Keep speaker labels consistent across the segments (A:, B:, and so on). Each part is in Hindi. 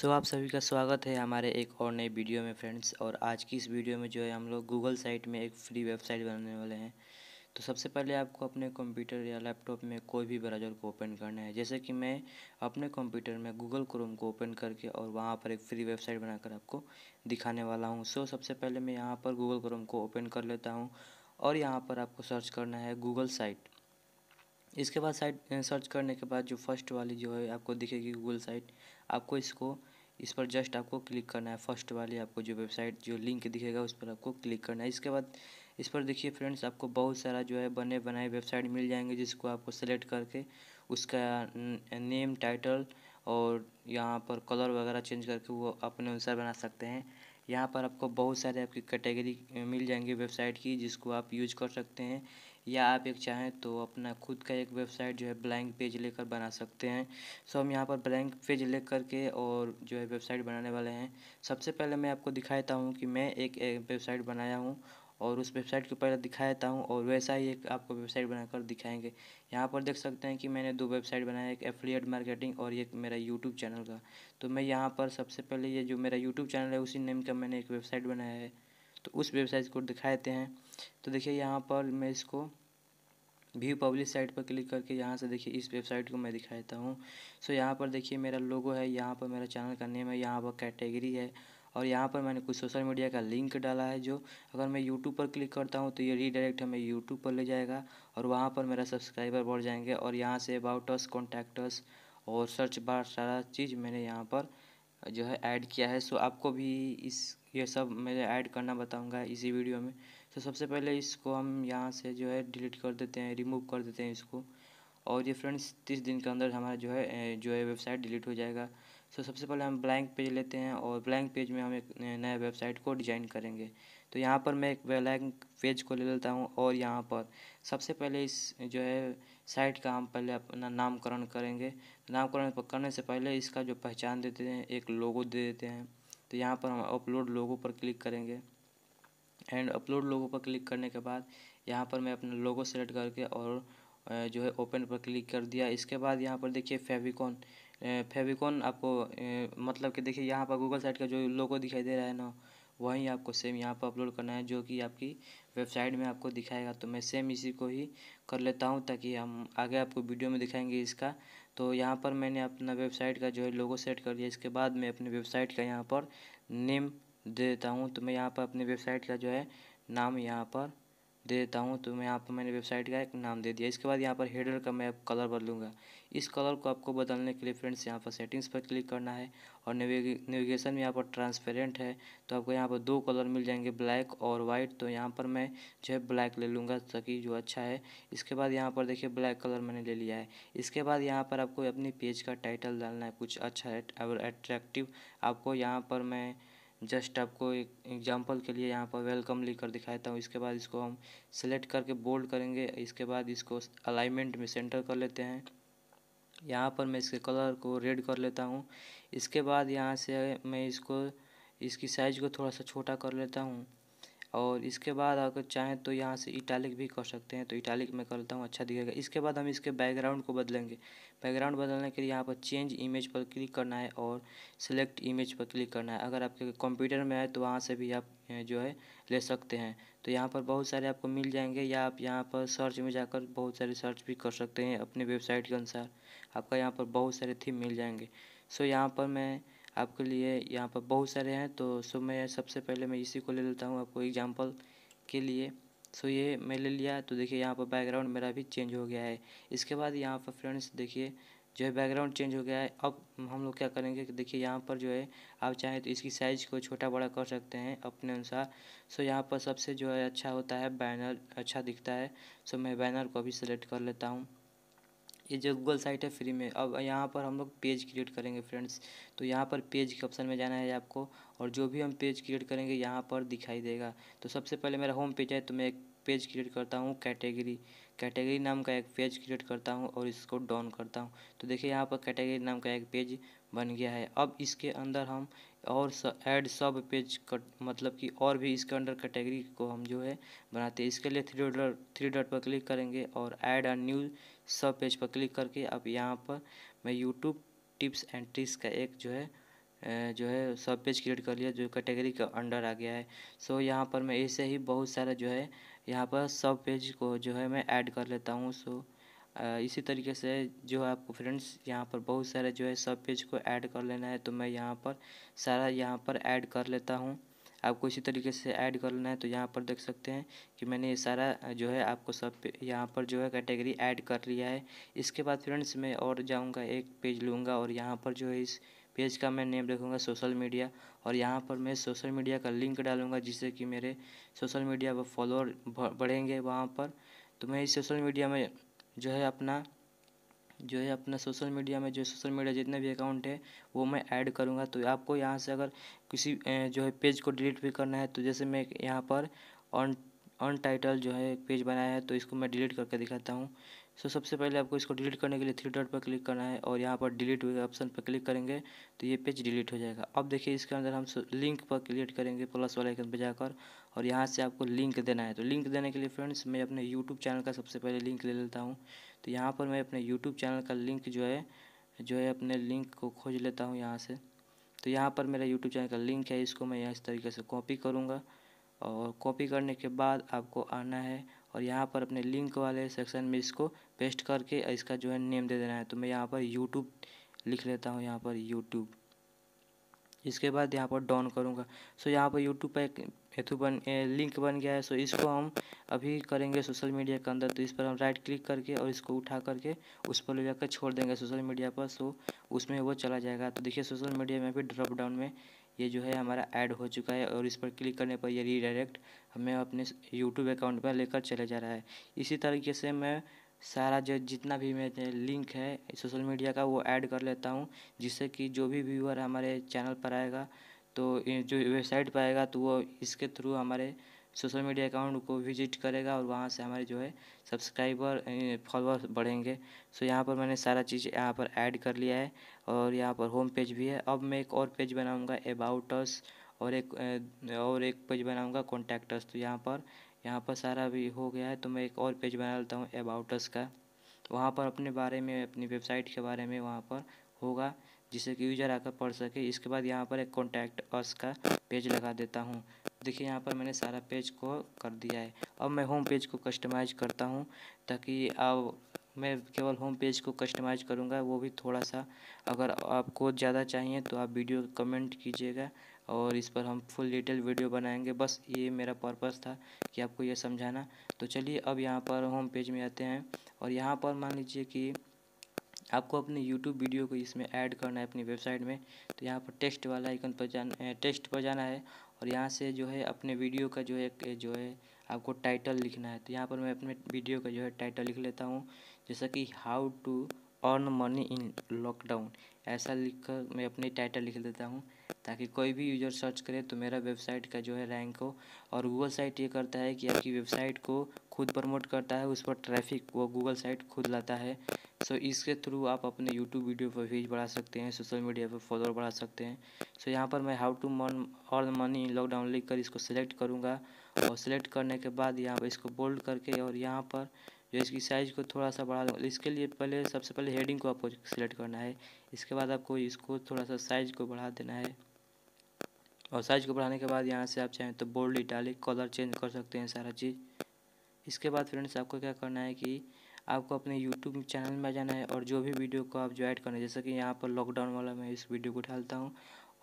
A: सो so, आप सभी का स्वागत है हमारे एक और नए वीडियो में फ्रेंड्स और आज की इस वीडियो में जो है हम लोग गूगल साइट में एक फ्री वेबसाइट बनाने वाले हैं तो सबसे पहले आपको अपने कंप्यूटर या लैपटॉप में कोई भी ब्राउज़र को ओपन करना है जैसे कि मैं अपने कंप्यूटर में गूगल क्रोम को ओपन करके और वहाँ पर एक फ्री वेबसाइट बनाकर आपको दिखाने वाला हूँ सो so, सबसे पहले मैं यहाँ पर गूगल क्रोम को ओपन कर लेता हूँ और यहाँ पर आपको सर्च करना है गूगल साइट इसके बाद साइट सर्च करने के बाद जो फर्स्ट वाली जो है आपको दिखेगी गूगल साइट आपको इसको इस पर जस्ट आपको क्लिक करना है फर्स्ट वाली आपको जो वेबसाइट जो लिंक दिखेगा उस पर आपको क्लिक करना है इसके बाद इस पर देखिए फ्रेंड्स आपको बहुत सारा जो है बने बनाए वेबसाइट मिल जाएंगे जिसको आपको सेलेक्ट करके उसका नेम टाइटल और यहाँ पर कलर वगैरह चेंज करके वो अपने अनुसार बना सकते हैं यहाँ पर आपको बहुत सारे आपकी कैटेगरी मिल जाएंगी वेबसाइट की जिसको आप यूज कर सकते हैं या आप एक चाहें तो अपना खुद का एक वेबसाइट जो है ब्लैंक पेज लेकर बना सकते हैं सो हम यहाँ पर ब्लैंक पेज ले करके और जो है वेबसाइट बनाने वाले हैं सबसे पहले मैं आपको दिखाता हूँ कि मैं एक, एक वेबसाइट बनाया हूँ और उस वेबसाइट के पहले दिखाता हूँ और वैसा ही एक आपको वेबसाइट बनाकर दिखाएंगे यहाँ पर देख सकते हैं कि मैंने दो वेबसाइट बनाया एक एफिलिएट मार्केटिंग और एक मेरा यूट्यूब चैनल का तो मैं यहाँ पर सबसे पहले ये जो मेरा यूट्यूब चैनल है उसी नेम का मैंने एक वेबसाइट बनाया है तो उस वेबसाइट को दिखा देते हैं तो देखिए यहाँ पर मैं इसको व्यू पब्लिश साइट पर क्लिक करके यहाँ से देखिए इस वेबसाइट को मैं दिखा देता हूँ सो यहाँ पर देखिए मेरा लोगो है यहाँ पर मेरा चैनल का नेम है यहाँ पर कैटेगरी है और यहाँ पर मैंने कुछ सोशल मीडिया का लिंक डाला है जो अगर मैं यूट्यूब पर क्लिक करता हूँ तो ये रीडायरेक्ट हमें यूट्यूब पर ले जाएगा और वहाँ पर मेरा सब्सक्राइबर बढ़ जाएंगे और यहाँ से अबाउटस कॉन्टैक्टस और सर्च बार सारा चीज़ मैंने यहाँ पर जो है ऐड किया है सो आपको भी इस ये सब मैं ऐड करना बताऊंगा इसी वीडियो में तो सबसे पहले इसको हम यहाँ से जो है डिलीट कर देते हैं रिमूव कर देते हैं इसको और ये फ्रेंड्स तीस दिन के अंदर हमारा जो है जो है वेबसाइट डिलीट हो जाएगा सो तो सबसे पहले हम ब्लैंक पेज लेते हैं और ब्लैंक पेज में हम एक नया वेबसाइट को डिजाइन करेंगे तो यहाँ पर मैं एक ब्लैंक पेज को ले लेता हूँ और यहाँ पर सबसे पहले इस जो है साइट का हम पहले अपना नामकरण करेंगे नामकरण करने से पहले इसका जो पहचान देते हैं एक लोगो दे देते हैं तो यहाँ पर हम अपलोड लोगो पर क्लिक करेंगे एंड अपलोड लोगो पर क्लिक करने के बाद यहाँ पर मैं अपना लोगो सेलेक्ट करके और जो है ओपन पर क्लिक कर दिया इसके बाद यहाँ पर देखिए फेविकॉन फेविकॉन आपको मतलब कि देखिए यहाँ पर गूगल साइट का जो लोगो दिखाई दे रहा है ना वहीं आपको सेम यहाँ पर अपलोड करना है जो कि आपकी वेबसाइट में आपको दिखाएगा तो मैं सेम इसी को ही कर लेता हूँ ताकि हम आगे आपको वीडियो में दिखाएंगे इसका तो यहाँ पर मैंने अपना वेबसाइट का जो है लोगो सेट कर दिया इसके बाद मैं अपनी वेबसाइट का यहाँ पर नेम दे देता हूँ तो मैं यहाँ पर अपनी वेबसाइट का जो है नाम यहाँ पर दे देता हूँ तो मैं यहाँ पर मैंने वेबसाइट का एक नाम दे दिया इसके बाद यहाँ पर हेडर का मैं कलर बदलूँगा इस कलर को आपको बदलने के लिए फ्रेंड्स यहाँ पर सेटिंग्स पर क्लिक करना है और नेविगेशन में यहाँ पर ट्रांसपेरेंट है तो आपको यहाँ पर दो कलर मिल जाएंगे ब्लैक और वाइट तो यहाँ पर मैं जो है ब्लैक ले लूँगा ताकि जो अच्छा है इसके बाद यहाँ पर देखिए ब्लैक कलर मैंने ले लिया है इसके बाद यहाँ पर आपको अपने पेज का टाइटल डालना है कुछ अच्छा और अट्रैक्टिव आपको यहाँ पर मैं जस्ट आपको एक एग्जांपल के लिए यहाँ पर वेलकम लिख कर दिखाता हूँ इसके बाद इसको हम सेलेक्ट करके बोल्ड करेंगे इसके बाद इसको अलाइनमेंट में सेंटर कर लेते हैं यहाँ पर मैं इसके कलर को रेड कर लेता हूँ इसके बाद यहाँ से मैं इसको इसकी साइज़ को थोड़ा सा छोटा कर लेता हूँ और इसके बाद अगर चाहें तो यहाँ से इटालिक भी कर सकते हैं तो इटालिक मैं करता हूँ अच्छा दिखेगा इसके बाद हम इसके बैकग्राउंड को बदलेंगे बैकग्राउंड बदलने के लिए यहाँ पर चेंज इमेज पर क्लिक करना है और सिलेक्ट इमेज पर क्लिक करना है अगर आपके कंप्यूटर में आए तो वहाँ से भी आप जो है ले सकते हैं तो यहाँ पर बहुत सारे आपको मिल जाएंगे या आप यहाँ पर सर्च में जाकर बहुत सारे सर्च भी कर सकते हैं अपने वेबसाइट के अनुसार आपका यहाँ पर बहुत सारे थीम मिल जाएंगे सो यहाँ पर मैं आपके लिए यहाँ पर बहुत सारे हैं तो सो मैं सबसे पहले मैं इसी को ले लेता हूँ आपको एग्जाम्पल के लिए सो ये मैं ले लिया तो देखिए यहाँ पर बैकग्राउंड मेरा भी चेंज हो गया है इसके बाद यहाँ पर फ्रेंड्स देखिए जो है बैकग्राउंड चेंज हो गया है अब हम लोग क्या करेंगे कि देखिए यहाँ पर जो है आप चाहें तो इसकी साइज़ को छोटा बड़ा कर सकते हैं अपने अनुसार सो यहाँ पर सबसे जो है अच्छा होता है बैनर अच्छा दिखता है सो मैं बैनर को भी सिलेक्ट कर लेता हूँ ये जो गूगल साइट है फ्री में अब यहाँ पर हम लोग पेज क्रिएट करेंगे फ्रेंड्स तो यहाँ पर पेज के ऑप्शन में जाना है आपको और जो भी हम पेज क्रिएट करेंगे यहाँ पर दिखाई देगा तो सबसे पहले मेरा होम पेज है तो मैं एक पेज क्रिएट करता हूँ कैटेगरी कैटेगरी नाम का एक पेज क्रिएट करता हूँ और इसको डाउन करता हूँ तो देखिए यहाँ पर कैटेगरी नाम का एक पेज बन गया है अब इसके अंदर हम और ऐड सब पेज कट मतलब कि और भी इसके अंडर कैटेगरी को हम जो है बनाते हैं इसके लिए थ्री डॉट थ्री डॉट पर क्लिक करेंगे और add a new sub page पर क्लिक करके अब यहाँ पर मैं यूट्यूब टिप्स एंड ट्रिक्स का एक जो है जो है सब पेज क्रिएट कर लिया जो कैटेगरी के अंडर आ गया है सो so, यहाँ पर मैं ऐसे ही बहुत सारा जो है यहाँ पर सब पेज को जो है मैं ऐड कर लेता हूँ सो so, इसी तरीके से जो आपको फ्रेंड्स यहाँ पर बहुत सारे जो है सब पेज को ऐड कर लेना है तो मैं यहाँ पर सारा यहाँ पर ऐड कर लेता हूँ आपको इसी तरीके से ऐड कर लेना है तो यहाँ पर देख सकते हैं कि मैंने ये सारा जो है आपको सब यहाँ पर जो है कैटेगरी ऐड कर लिया है इसके बाद फ्रेंड्स मैं और जाऊँगा एक पेज लूँगा और यहाँ पर जो है इस पेज का मैं नेम रखूँगा सोशल मीडिया और यहाँ पर मैं सोशल मीडिया का लिंक डालूँगा जिससे कि मेरे सोशल मीडिया पर फॉलोअर बढ़ेंगे वहाँ पर तो मैं इस सोशल मीडिया में जो है अपना जो है अपना सोशल मीडिया में जो सोशल मीडिया जितने भी अकाउंट है वो मैं ऐड करूँगा तो आपको यहाँ से अगर किसी जो है पेज को डिलीट भी करना है तो जैसे मैं यहाँ पर ऑन ऑन टाइटल जो है पेज बनाया है तो इसको मैं डिलीट करके दिखाता हूँ सो so, सबसे पहले आपको इसको डिलीट करने के लिए थ्री डॉट पर क्लिक करना है और यहाँ पर डिलीट हुए ऑप्शन पर क्लिक करेंगे तो ये पेज डिलीट हो जाएगा अब देखिए इसके अंदर हम लिंक पर क्लिक करेंगे प्लस वाले आइकन पर जाकर और यहाँ से आपको लिंक देना है तो लिंक देने के लिए फ्रेंड्स मैं अपने यूट्यूब चैनल का सबसे पहले लिंक ले लेता हूँ तो यहाँ पर मैं अपने यूट्यूब चैनल का लिंक जो है जो है अपने लिंक को खोज लेता हूँ यहाँ से तो यहाँ पर मेरा यूट्यूब चैनल का लिंक है इसको मैं यहाँ इस तरीके से कॉपी करूँगा और कॉपी करने के बाद आपको आना है और यहाँ पर अपने लिंक वाले सेक्शन में इसको पेस्ट करके इसका जो है नेम दे देना है तो मैं यहाँ पर यूट्यूब लिख लेता हूँ यहाँ पर यूट्यूब इसके बाद यहाँ पर डाउन करूँगा सो यहाँ पर यूट्यूब पर एक हेतु बन ए, लिंक बन गया है सो इसको हम अभी करेंगे सोशल मीडिया के अंदर तो इस पर हम राइट क्लिक करके और इसको उठा करके उस पर ले जाकर छोड़ देंगे सोशल मीडिया पर सो उसमें वो चला जाएगा तो देखिए सोशल मीडिया में भी ड्रॉप डाउन में ये जो है हमारा ऐड हो चुका है और इस पर क्लिक करने पर ये रीडायरेक्ट हमें अपने यूट्यूब अकाउंट पर लेकर चले जा रहा है इसी तरीके से मैं सारा जो जितना भी मेरे लिंक है सोशल मीडिया का वो ऐड कर लेता हूँ जिससे कि जो भी व्यूअर हमारे चैनल पर आएगा तो जो वेबसाइट पर आएगा तो वो इसके थ्रू हमारे सोशल मीडिया अकाउंट को विजिट करेगा और वहाँ से हमारे जो है सब्सक्राइबर फॉलोअर्स बढ़ेंगे सो यहाँ पर मैंने सारा चीज़ यहाँ पर ऐड कर लिया है और यहाँ पर होम पेज भी है अब मैं एक और पेज बनाऊँगा अबाउट और एक और एक पेज बनाऊँगा कॉन्टैक्ट तो यहाँ पर यहाँ पर सारा भी हो गया है तो मैं एक और पेज बना लेता हूँ अबाउट अस का वहाँ पर अपने बारे में अपनी वेबसाइट के बारे में वहाँ पर होगा जिससे कि यूजर आकर पढ़ सके इसके बाद यहाँ पर एक कॉन्टैक्ट अस का पेज लगा देता हूँ देखिए यहाँ पर मैंने सारा पेज को कर दिया है अब मैं होम पेज को कस्टमाइज करता हूँ ताकि अब मैं केवल होम पेज को कस्टमाइज करूँगा वो भी थोड़ा सा अगर आपको ज़्यादा चाहिए तो आप वीडियो कमेंट कीजिएगा और इस पर हम फुल डिटेल वीडियो बनाएंगे बस ये मेरा पर्पस था कि आपको ये समझाना तो चलिए अब यहाँ पर होम पेज में आते हैं और यहाँ पर मान लीजिए कि आपको अपने YouTube वीडियो को इसमें ऐड करना है अपनी वेबसाइट में तो यहाँ पर टेक्स्ट वाला आइकन पर जाना टेक्स्ट पर जाना है और यहाँ से जो है अपने वीडियो का जो है जो है आपको टाइटल लिखना है तो यहाँ पर मैं अपने वीडियो का जो है टाइटल लिख लेता हूँ जैसा कि how to earn money in lockdown ऐसा लिख कर मैं अपने टाइटल लिख लेता हूँ ताकि कोई भी यूज़र सर्च करे तो मेरा वेबसाइट का जो है रैंक हो और गूगल साइट ये करता है कि आपकी वेबसाइट को खुद प्रमोट करता है उस पर ट्रैफिक वो गूगल साइट खुद लाता है सो so, इसके थ्रू आप अपने यूट्यूब वीडियो पर व्यूज बढ़ा सकते हैं सोशल मीडिया पर फॉलोअर बढ़ा सकते हैं सो so, यहाँ पर मैं how to man all money lockdown लिख कर इसको सेलेक्ट करूँगा और सेलेक्ट करने के बाद यहाँ पर इसको बोल्ड करके और यहाँ पर जो इसकी साइज़ को थोड़ा सा बढ़ा दूँ इसके लिए पहले सबसे पहले हेडिंग को आपको सिलेक्ट करना है इसके बाद आपको इसको थोड़ा सा साइज़ को बढ़ा देना है और साइज़ को बढ़ाने के बाद यहाँ से आप चाहें तो बोल्ड इटालिक कलर चेंज कर सकते हैं सारा चीज़ इसके बाद फ्रेंड्स आपको क्या करना है कि आपको अपने यूट्यूब चैनल में जाना है और जो भी वीडियो को आप जो ऐड करना है जैसे कि यहाँ पर लॉकडाउन वाला मैं इस वीडियो को डालता हूँ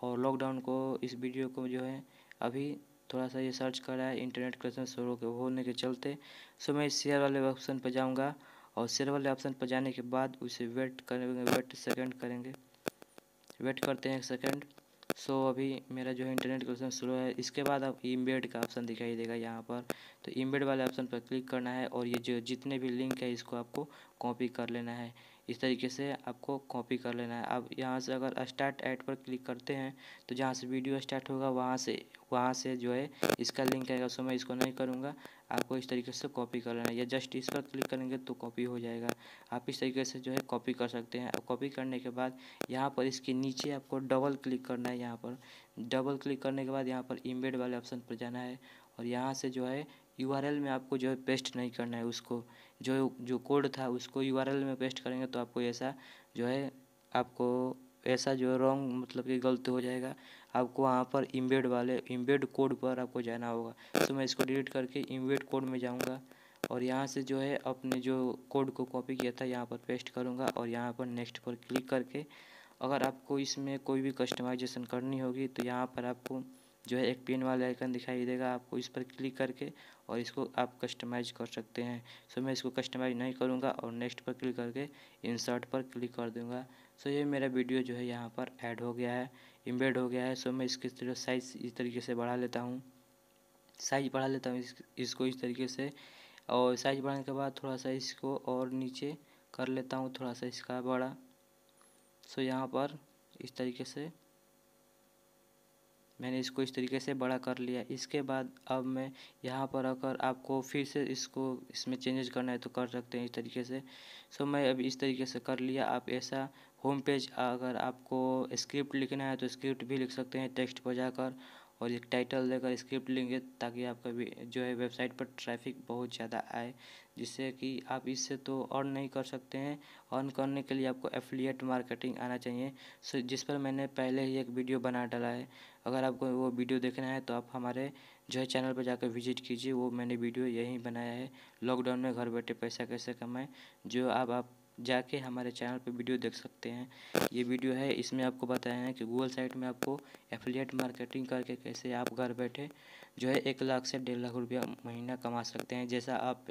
A: और लॉकडाउन को इस वीडियो को जो है अभी थोड़ा सा ये सर्च करा है इंटरनेट कनेक्शन शुरू होने के चलते सो मैं शेयर वाले ऑप्शन पर जाऊँगा और शेयर वाले ऑप्शन पर जाने के बाद उसे वेट करेंगे वेट सेकेंड करेंगे वेट करते हैं एक सेकेंड सो so, अभी मेरा जो है इंटरनेट कनेक्शन शुरू है इसके बाद आप इम्बेड का ऑप्शन दिखाई देगा यहाँ पर तो इम्बेड वाले ऑप्शन पर क्लिक करना है और ये जो जितने भी लिंक है इसको आपको कॉपी कर लेना है इस तरीके से आपको कॉपी कर लेना है अब यहाँ से अगर स्टार्ट ऐड पर क्लिक करते हैं तो जहाँ से वीडियो स्टार्ट होगा वहाँ से वहाँ से जो है इसका लिंक आएगा सो मैं इसको नहीं करूँगा आपको इस तरीके से कॉपी कर लेना है या जस्ट इस पर क्लिक करेंगे तो कॉपी हो जाएगा आप इस तरीके से जो है कॉपी कर सकते हैं कॉपी करने के बाद यहाँ पर इसके नीचे आपको डबल क्लिक करना है यहाँ पर डबल क्लिक करने के बाद यहाँ पर इम्बेड वाले ऑप्शन पर जाना है और यहाँ से जो है यू में आपको जो है पेस्ट नहीं करना है उसको जो जो कोड था उसको यू आर एल में पेस्ट करेंगे तो आपको ऐसा जो है आपको ऐसा जो रॉन्ग मतलब कि गलत हो जाएगा आपको वहाँ पर इम्बेड वाले इम्बेड कोड पर आपको जाना होगा तो मैं इसको डिलीट करके इम्बेड कोड में जाऊँगा और यहाँ से जो है अपने जो कोड को कॉपी किया था यहाँ पर पेस्ट करूँगा और यहाँ पर नेक्स्ट पर क्लिक करके अगर आपको इसमें कोई भी कस्टमाइजेशन करनी होगी तो यहाँ पर आपको जो है एक पेन वाला आइकन दिखाई देगा आपको इस पर क्लिक करके और इसको आप कस्टमाइज कर सकते हैं सो मैं इसको कस्टमाइज नहीं करूँगा और नेक्स्ट पर क्लिक करके इंसर्ट पर क्लिक कर दूँगा सो ये मेरा वीडियो जो है यहाँ पर ऐड हो गया है इम्बेड हो गया है सो मैं इसके साइज़ इस तरीके से बढ़ा लेता हूँ साइज बढ़ा लेता हूँ इस, इसको इस तरीके से और साइज बढ़ाने के बाद थोड़ा सा इसको और नीचे कर लेता हूँ थोड़ा सा इसका बड़ा सो यहाँ पर इस तरीके से मैंने इसको इस तरीके से बड़ा कर लिया इसके बाद अब मैं यहाँ पर आकर आपको फिर से इसको इसमें चेंजेस करना है तो कर सकते हैं इस तरीके से सो मैं अब इस तरीके से कर लिया आप ऐसा होम पेज अगर आपको स्क्रिप्ट लिखना है तो स्क्रिप्ट भी लिख सकते हैं टेक्स्ट पर जाकर और एक टाइटल देकर स्क्रिप्ट लेंगे ताकि आपका भी जो है वेबसाइट पर ट्रैफिक बहुत ज़्यादा आए जिससे कि आप इससे तो अर्न नहीं कर सकते हैं अर्न करने के लिए आपको एफिलिएट मार्केटिंग आना चाहिए सो जिस पर मैंने पहले ही एक वीडियो बना डाला है अगर आपको वो वीडियो देखना है तो आप हमारे जो है चैनल पर जाकर विजिट कीजिए वो मैंने वीडियो यहीं बनाया है लॉकडाउन में घर बैठे पैसा कैसे कमाएँ जो आप आप जाके हमारे चैनल पर वीडियो देख सकते हैं ये वीडियो है इसमें आपको बताया है कि गूगल साइट में आपको एफिलिएट मार्केटिंग करके कैसे आप घर बैठे जो है एक लाख से डेढ़ लाख रुपया महीना कमा सकते हैं जैसा आप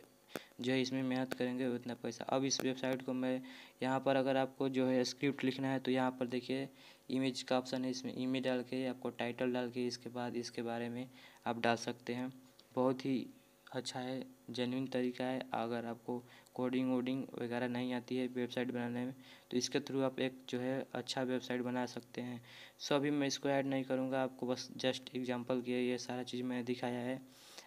A: जो है इसमें मेहनत करेंगे उतना पैसा अब इस वेबसाइट को मैं यहाँ पर अगर आपको जो है स्क्रिप्ट लिखना है तो यहाँ पर देखिए इमेज का ऑप्शन है इसमें इमेज डाल के आपको टाइटल डाल के इसके बाद इसके बारे में आप डाल सकते हैं बहुत ही अच्छा है जेन्यून तरीका है अगर आपको कोडिंग वोडिंग वगैरह नहीं आती है वेबसाइट बनाने में तो इसके थ्रू आप एक जो है अच्छा वेबसाइट बना सकते हैं सो अभी मैं इसको ऐड नहीं करूँगा आपको बस जस्ट एग्जांपल के ये सारा चीज़ मैंने दिखाया है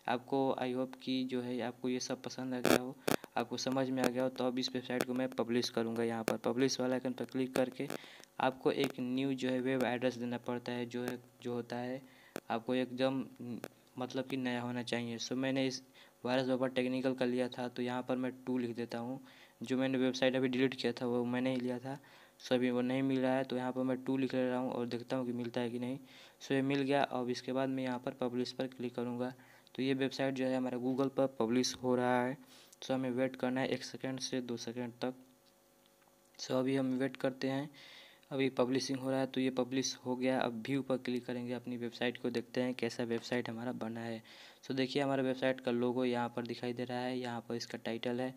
A: आपको आई होप कि जो है आपको ये सब पसंद आ गया हो आपको समझ में आ गया हो तो अब इस वेबसाइट को मैं पब्लिश करूँगा यहाँ पर पब्लिश वाला आइकन पर क्लिक करके आपको एक न्यू जो है वेब एड्रेस देना पड़ता है जो है जो होता है आपको एकदम मतलब कि नया होना चाहिए सो मैंने इस वायरस बाबा टेक्निकल का लिया था तो यहाँ पर मैं टू लिख देता हूँ जो मैंने वेबसाइट अभी डिलीट किया था वो मैंने ही लिया था सो अभी वो नहीं मिल रहा है तो यहाँ पर मैं टू लिख ले रहा हूँ और देखता हूँ कि मिलता है कि नहीं सो ये मिल गया अब इसके बाद मैं यहाँ पर पब्लिश पर क्लिक करूँगा तो ये वेबसाइट जो है हमारा गूगल पर पब्लिश हो रहा है सो हमें वेट करना है एक सेकेंड से दो सेकेंड तक सो अभी हम वेट करते हैं अभी पब्लिशिंग हो रहा है तो ये पब्लिश हो गया अब व्यू पर क्लिक करेंगे अपनी वेबसाइट को देखते हैं कैसा वेबसाइट हमारा बना है सो देखिए हमारा वेबसाइट का लोगो यहाँ पर दिखाई दे रहा है यहाँ पर इसका टाइटल है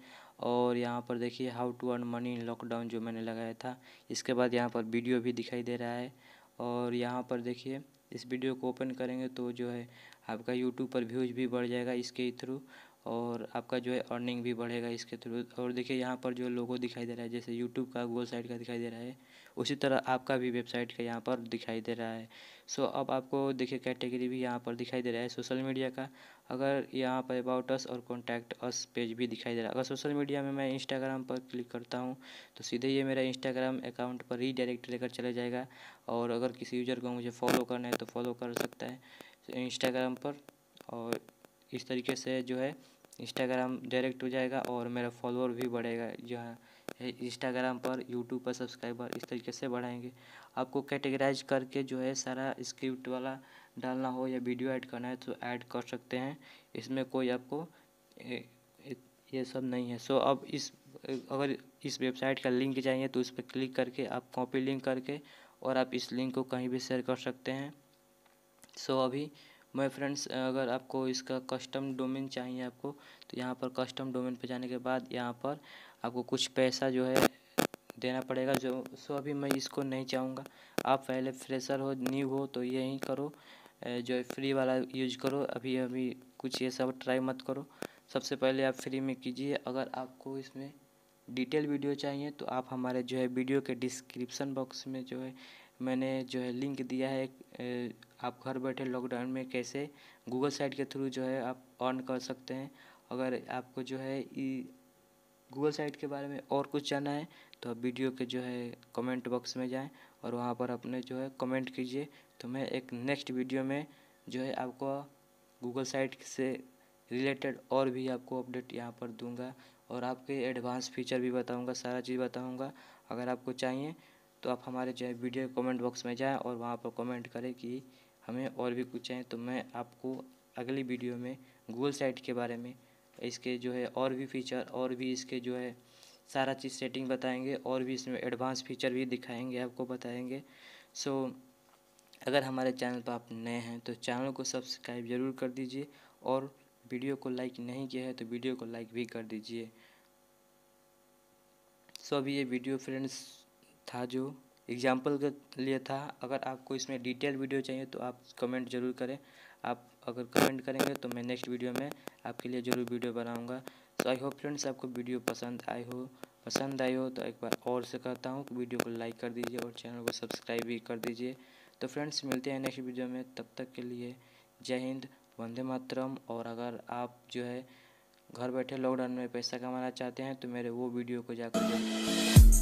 A: और यहाँ पर देखिए how to earn money in lockdown जो मैंने लगाया था इसके बाद यहाँ पर वीडियो भी दिखाई दे रहा है और यहाँ पर देखिए इस वीडियो को ओपन करेंगे तो जो है आपका यूट्यूब पर व्यूज़ भी बढ़ जाएगा इसके थ्रू और आपका जो है अर्निंग भी बढ़ेगा इसके थ्रू और देखिए यहाँ पर जो लोगो दिखाई दे रहा है जैसे यूट्यूब का गूगल साइट का दिखाई दे रहा है उसी तरह आपका भी वेबसाइट का यहाँ पर दिखाई दे रहा है सो अब आपको देखिए कैटेगरी भी यहाँ पर दिखाई दे रहा है सोशल मीडिया का अगर यहाँ पर अबाउट अस और कॉन्टैक्ट अस पेज भी दिखाई दे रहा है अगर सोशल मीडिया में मैं इंस्टाग्राम पर क्लिक करता हूँ तो सीधे ये मेरा इंस्टाग्राम अकाउंट पर ही डायरेक्ट लेकर चला जाएगा और अगर किसी यूज़र को मुझे फॉलो करना है तो फॉलो कर सकता है इंस्टाग्राम पर और इस तरीके से जो है इंस्टाग्राम डायरेक्ट हो जाएगा और मेरा फॉलोअर भी बढ़ेगा जो है इंस्टाग्राम पर यूट्यूब पर सब्सक्राइबर इस तरीके से बढ़ाएंगे आपको कैटेगराइज करके जो है सारा स्क्रिप्ट वाला डालना हो या वीडियो ऐड करना है तो ऐड कर सकते हैं इसमें कोई आपको ये सब नहीं है सो अब इस अगर इस वेबसाइट का लिंक चाहिए तो उस पर क्लिक करके आप कॉपी लिंक करके और आप इस लिंक को कहीं भी शेयर कर सकते हैं सो अभी मैं फ्रेंड्स अगर आपको इसका कस्टम डोमेन चाहिए आपको तो यहाँ पर कस्टम डोमेन पर जाने के बाद यहाँ पर आपको कुछ पैसा जो है देना पड़ेगा जो सो अभी मैं इसको नहीं चाहूँगा आप पहले फ्रेशर हो न्यू हो तो यही करो जो है फ्री वाला यूज करो अभी अभी कुछ ये सब ट्राई मत करो सबसे पहले आप फ्री में कीजिए अगर आपको इसमें डिटेल वीडियो चाहिए तो आप हमारे जो है वीडियो के डिस्क्रिप्शन बॉक्स में जो है मैंने जो है लिंक दिया है आप घर बैठे लॉकडाउन में कैसे गूगल साइट के थ्रू जो है आप ऑन कर सकते हैं अगर आपको जो है गूगल साइट के बारे में और कुछ जानना है तो आप वीडियो के जो है कमेंट बॉक्स में जाएं और वहाँ पर अपने जो है कमेंट कीजिए तो मैं एक नेक्स्ट वीडियो में जो है आपको गूगल साइट से रिलेटेड और भी आपको अपडेट यहाँ पर दूंगा और आपके एडवांस फीचर भी बताऊंगा सारा चीज़ बताऊंगा अगर आपको चाहिए तो आप हमारे जो है वीडियो कमेंट बॉक्स में जाएं और वहाँ पर कमेंट करें कि हमें और भी कुछ चाहिए तो मैं आपको अगली वीडियो में गूगल साइट के बारे में इसके जो है और भी फीचर और भी इसके जो है सारा चीज़ सेटिंग बताएंगे और भी इसमें एडवांस फीचर भी दिखाएंगे आपको बताएंगे सो so, अगर हमारे चैनल पर आप नए हैं तो चैनल को सब्सक्राइब ज़रूर कर दीजिए और वीडियो को लाइक नहीं किया है तो वीडियो को लाइक भी कर दीजिए सो so, अभी ये वीडियो फ्रेंड्स था जो एग्जाम्पल के लिए था अगर आपको इसमें डिटेल वीडियो चाहिए तो आप कमेंट ज़रूर करें अगर कमेंट करेंगे तो मैं नेक्स्ट वीडियो में आपके लिए ज़रूर वीडियो बनाऊंगा तो आई होप फ्रेंड्स आपको वीडियो पसंद आई हो पसंद आई हो तो एक बार और से कहता हूँ वीडियो को लाइक कर दीजिए और चैनल को सब्सक्राइब भी कर दीजिए तो फ्रेंड्स मिलते हैं नेक्स्ट वीडियो में तब तक के लिए जय हिंद वंदे मातरम और अगर आप जो है घर बैठे लॉकडाउन में पैसा कमाना चाहते हैं तो मेरे वो वीडियो को जाकर